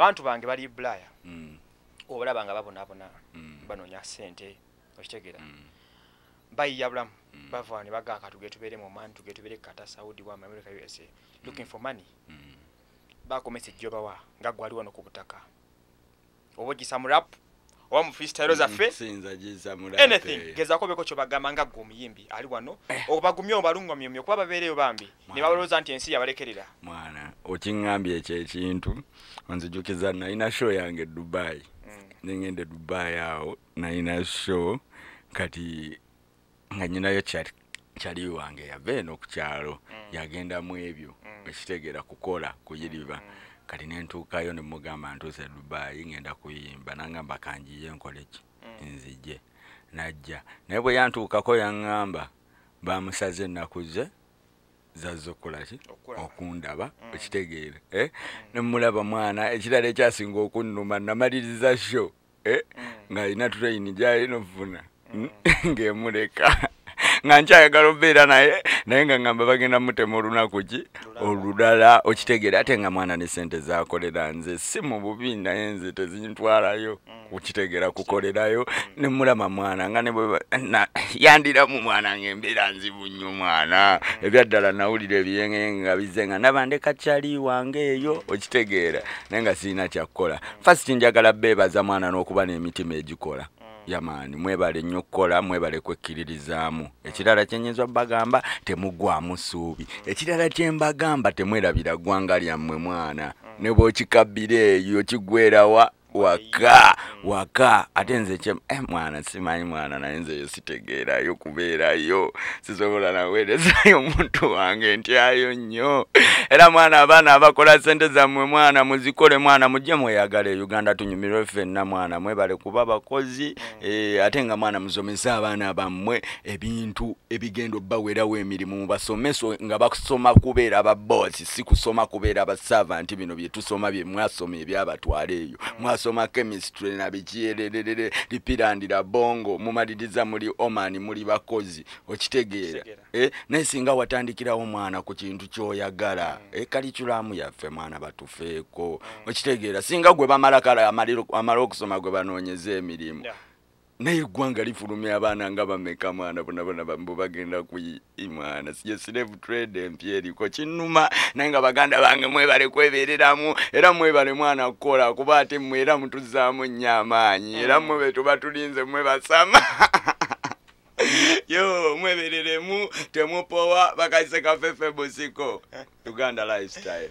abantu bange bali bulaya mm. obulaba nga babonabona mm. banonya sente okitegera mm. bayiya bulamu mm. bava ne baga katugetubere muman tugetubere kata saudi wa america usa mm. looking for money mm. bakomesa ejjobawa nga gwaliwo nokubutaka oba ogisamurapu oba mu freestyle zaffe anything gezaako beko kyobagamba nga gwe omuyimbi ali wano eh. obagumye obalungamyomy okuba babeereyo bambi ne babalooza nti ensi yabalekerera mwana okiŋambye ekyekintu onzijukiza nalina show yange dubayi mm. nengenda dubayi awo nalina show kati nga nyinayo kyali wange yava eno ku kyalo mm. yagendamu ebyo mm. ekitegeera kukola kujiriva kati nentuukayo nemugamba ntuuse dubaayi ngenda kuyimba nangamba kanjiye nkoleki mm. nzije najja naye bwe yantuukako yangamba bamusaze ennaku ze zazzeokukolaki okundaba mm. ekitegeere eh? mm. nemulaba mwana ekirala ekyasinga okunnuma namaliriza sho eh? nga alina train gyalina ofuna hmm? ngaemuleka nga nkyayagala obeera naye naye nga ngamba bagenda mutema olunaku ki oludala okitegeere ate nga mwana ne sente zakolera nze si mu bubi naye nze tezintwalayo mm. okitegeera kukolerayo ne mulama mwana nga yandiramu mwana nga embeera nzibu nnyo mwana mm. ebya ddala nawulira ebyenge nga bize nga nabandeka kyali wange eyo okitegeera naye nga sirina kyakukola mm. fasiti njagala beebaza mwana n'okuba n'emitima egikola yamaani mwebale nnyo okukola mwebale kwekkiririzaamu ekirala kyenyinza bagamba temugwamu suubi ekirala kyembagamba temwerabira ggwanga lyammwe mwana ne bwokikabbira eyo kigwerawa waka waka ate nze eh, mwana simanyi mwana naye nzeyo sitegeerayo kubeerayo sisobola naweerezayo omuntu wange ntyayo nnyo era mwana abaana abakola sente zammwe mwana muzikole mwana mujje mweyagala uganda tunyumirwe ffenna mwana mwebale kuba bakozi eh, ate nga mwana musomesa abaana bammwe ebintu ebigenda obbawerawo emirimu mubasomesa nga basoma kubeera babosi si kusoma kubeera basavanti bino byetusoma bye mwasoma ebyabatwala eyo mwasoma chemistry nabikyerererere lipirandira bongo mumaliriza muli omani muli bakozi okitegeera eh, naye singa watandikirawo mwana ku kintu kyoyagala ekalikulamu eh, yaffe mwana batufeeko okitegeera singa gwe bamala kala amala okusoma gwe banoonyeza emirimu naye eggwanga lifulumya abaana nga bameka mwana bonabona bubagenda kuimwana sijo slave trade empy eriko kinnuma naye nga baganda bange mwebale kwebereramu era mwebale mwana kukola kuba ate mmwe era mutuzaamu nnyo amaanyi era mm. mwe betuba tulinze mwebasama yo mwebererimu temupowa bakaise kafefe busiko eh. uganda lifestyle